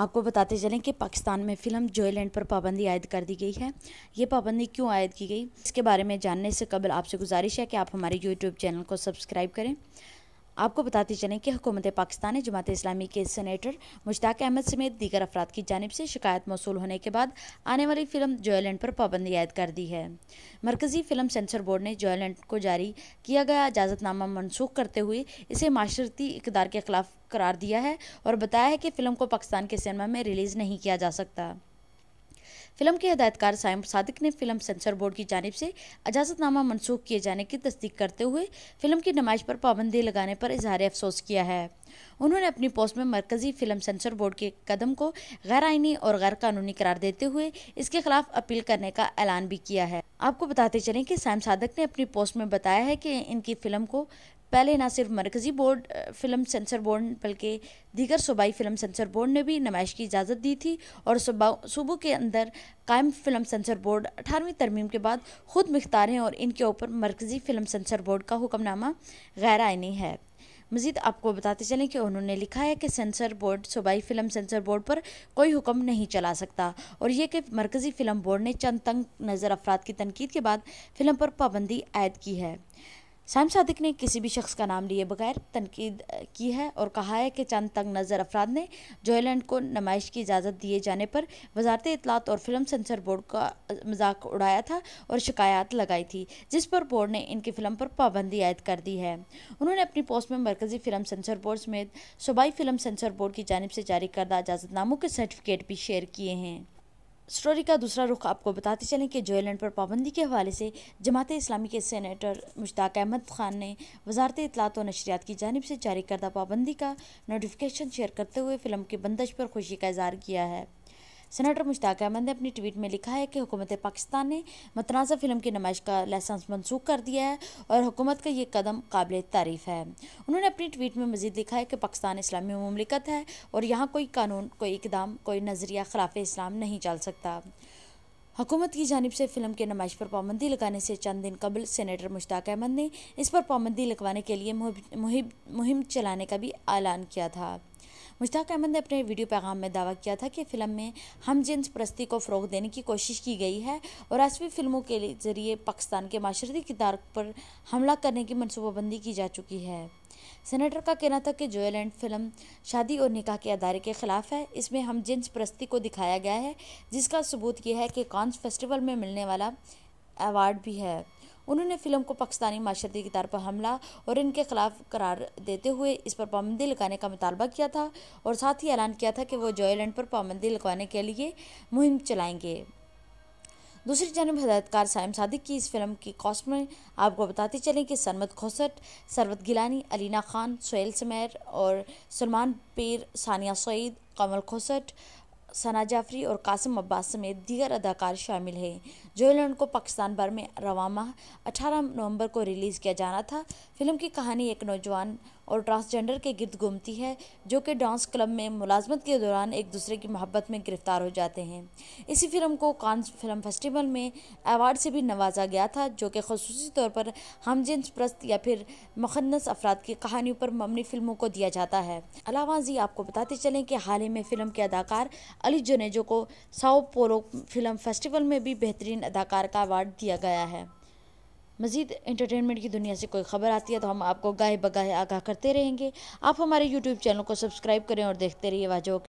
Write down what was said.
आपको बताते चलें कि पाकिस्तान में फ़िल्म जॉयलैंड पर पाबंदी आयद कर दी गई है ये पाबंदी क्यों आयद की गई इसके बारे में जानने से कबल आपसे गुजारिश है कि आप हमारे यूट्यूब चैनल को सब्सक्राइब करें आपको बताते चलें कि हुकूमत पाकिस्तान ने जमात इस्लामी के सेनेटर मुश्ताक अहमद समेत दीगर अफराद की जानब से शिकायत मौसू होने के बाद आने वाली फिल्म जोयलैंड पर पाबंदी आयद कर दी है मरकज़ी फिल्म सेंसर बोर्ड ने जोयलैंड को जारी किया गया इजाज़तनामा मनसूख करते हुए इसे माशरती इकदार के खिलाफ करार दिया है और बताया है कि फिल्म को पाकिस्तान के सिनेमा में रिलीज़ नहीं किया जा सकता फिल्म के हदायतकार सायम सादिक ने फिल्म सेंसर बोर्ड की जानब से इजाज़तनामा मनसूख किए जाने की तस्दीक करते हुए फिल्म की नमाइश पर पाबंदी लगाने पर इजहार अफसोस किया है उन्होंने अपनी पोस्ट में मरकजी फिल्म सेंसर बोर्ड के कदम को गैर आइनी और गैर कानूनी करार देते हुए इसके खिलाफ अपील करने का ऐलान भी किया है आपको बताते चलें कि सैम सादक ने अपनी पोस्ट में बताया है कि इनकी फिल्म को पहले ना सिर्फ मरकज़ी बोर्ड फिल्म सेंसर बोर्ड बल्कि दीगर सूबाई फिल्म सेंसर बोर्ड ने भी नमाइश की इजाज़त दी थी और सूबों के अंदर कायम फिल्म सेंसर बोर्ड अठारहवीं तरमीम के बाद ख़ुद मख्तार हैं और इनके ऊपर मरकज़ी फिल्म सेंसर बोर्ड का हुक्मनामा गैर आइनी है मज़ीद आपको बताते चलें कि उन्होंने लिखा है कि सेंसर बोर्ड सूबाई फिल्म सेंसर बोर्ड पर कोई हुक्म नहीं चला सकता और यह कि मरकज़ी फ़िल्म बोर्ड ने चंद तंग नज़र अफराद की तनकीद के बाद फिल्म पर पाबंदी आयद की है शाम सादिक ने किसी भी शख्स का नाम लिए बगैर तनकीद की है और कहा है कि चंद तंग नज़र अफराद ने जोहलैंड को नुमाइश की इजाज़त दिए जाने पर वजारत इतलात और फिल्म सेंसर बोर्ड का मजाक उड़ाया था और शिकायत लगाई थी जिस पर बोर्ड ने इनकी फिल्म पर पाबंदी आयद कर दी है उन्होंने अपनी पोस्ट में मरकजी फिल्म सेंसर बोर्ड समेत सूबाई फिल्म सेंसर बोर्ड की जानब से जारी करदा इजाज़तनामों के सर्टिफिकेट भी शेयर किए हैं स्टोरी का दूसरा रुख आपको बताते चलें कि जोलैंड पर पाबंदी के हवाले से जमात इस्लामी के सेनेटर मुश्ताक अहमद ख़ान ने वजारत इतलात व नशरियात की जानब से जारी करदा पाबंदी का नोटिफिकेशन शेयर करते हुए फ़िल्म की बंदश पर खुशी का इजहार किया है सेनेटर मुश्ताक अहमद ने अपनी ट्वीट में लिखा है कि हुकूमत पाकिस्तान ने मतनाज़ा फिल्म की नुमाइश का लाइसेंस मनसूख कर दिया है और हुकूमत का ये कदम काबिल तारीफ़ है उन्होंने अपनी ट्वीट में मजीद लिखा है कि पाकिस्तान इस्लामी ममलिकत है और यहाँ कोई कानून कोई इकदाम कोई नज़रिया खिलाफ इस्लाम नहीं चल सकता हुकूमत की जानब से फिल्म के नुमाइश पर पाबंदी लगाने से चंद दिन कबल सेनेटर मुश्ताक अहमद ने इस पर पाबंदी लगवाने के लिए मुहिम चलाने का भी ऐलान किया था मुश्ताक अहमद ने अपने वीडियो पैगाम में दावा किया था कि फिल्म में हम जिन्स प्रस्ती को फ़रोग देने की कोशिश की गई है और राष्ट्रीय फिल्मों के जरिए पाकिस्तान के माशरती किरदार पर हमला करने की मनसूबाबंदी की जा चुकी है सेनेटर का कहना था कि जोयल एंड फिल्म शादी और निकाह के अदारे के खिलाफ है इसमें हम जिन्स प्रस्ती को दिखाया गया है जिसका सबूत यह है कि कॉन्स फेस्टिवल में मिलने वाला अवार्ड भी है उन्होंने फिल्म को पाकिस्तानी माशरती की तरफ हमला और इनके खिलाफ करार देते हुए इस पर पाबंदी लगाने का मुतालबा किया था और साथ ही ऐलान किया था कि वह जोयलैंड पर पाबंदी लगवाने के लिए मुहिम चलाएंगे दूसरी जानब हदायतकार सायम सादिक की इस फिल्म की कॉस्ट में आपको बताते चलें कि सरमद खोसट सरवत गिलानी अलीना खान सोहेल समैर और सलमान पीर सानिया सईद कमल खोसट सना जाफरी और कासिम अब्बास समेत दीगर अदाकार शामिल हैं जो इलैंड को पाकिस्तान भर में रवाना माह अठारह नवंबर को रिलीज़ किया जाना था फिल्म की कहानी एक नौजवान और ट्रांसजेंडर के गिरद घूमती है जो कि डांस क्लब में मुलाजमत के दौरान एक दूसरे की मोहब्बत में गिरफ्तार हो जाते हैं इसी फिल्म को कान फिल्म फेस्टिवल में अवार्ड से भी नवाजा गया था जो कि खसूस तौर पर हमजिन्स प्रस्त या फिर मुखनस अफराद की कहानियों पर मबनी फिल्मों को दिया जाता है अलावा जी आपको बताते चलें कि हाल ही में फिल्म के अदाकार अली जुनेजो को साओ पोलो फिल्म फेस्टिवल में भी बेहतरीन अदाकार का अवार्ड दिया गया है मज़ीद इंटरटेनमेंट की दुनिया से कोई खबर आती है तो हम आपको गाहे बगाहे आगाह करते रहेंगे आप हमारे यूट्यूब चैनल को सब्सक्राइब करें और देखते रहिए वाजो